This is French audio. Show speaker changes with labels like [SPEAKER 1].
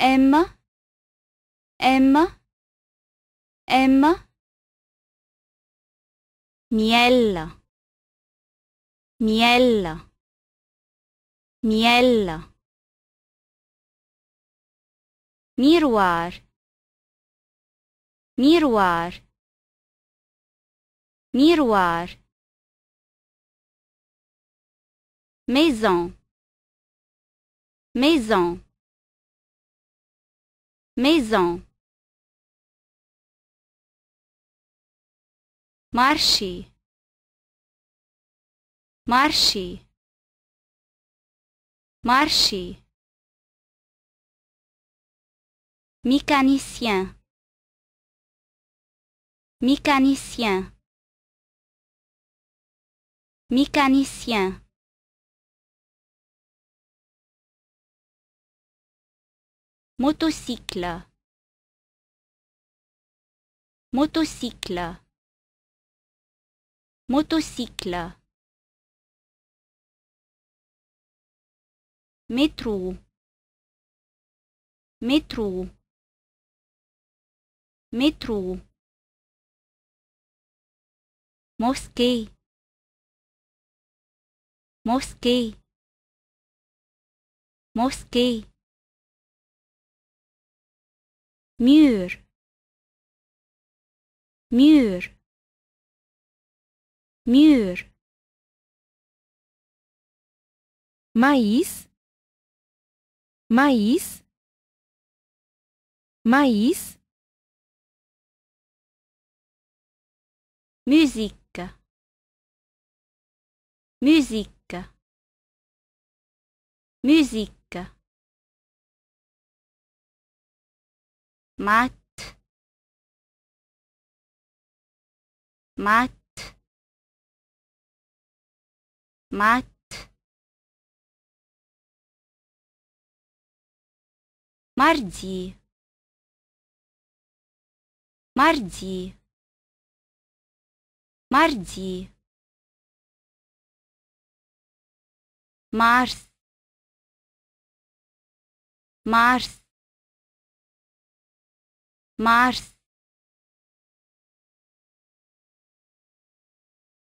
[SPEAKER 1] M, M, M, miel, miel, miel, miroir, miroir, miroir, maison, maison maison Marcher. marchi, marché mécanicien mécanicien mécanicien motocicla motocicla motocicla metro metro metro mosquée mosquée mosquée Mür Mür Mür Maiz Maiz Maiz Música Música Música мат мат мат марди марди марди марс марс Mars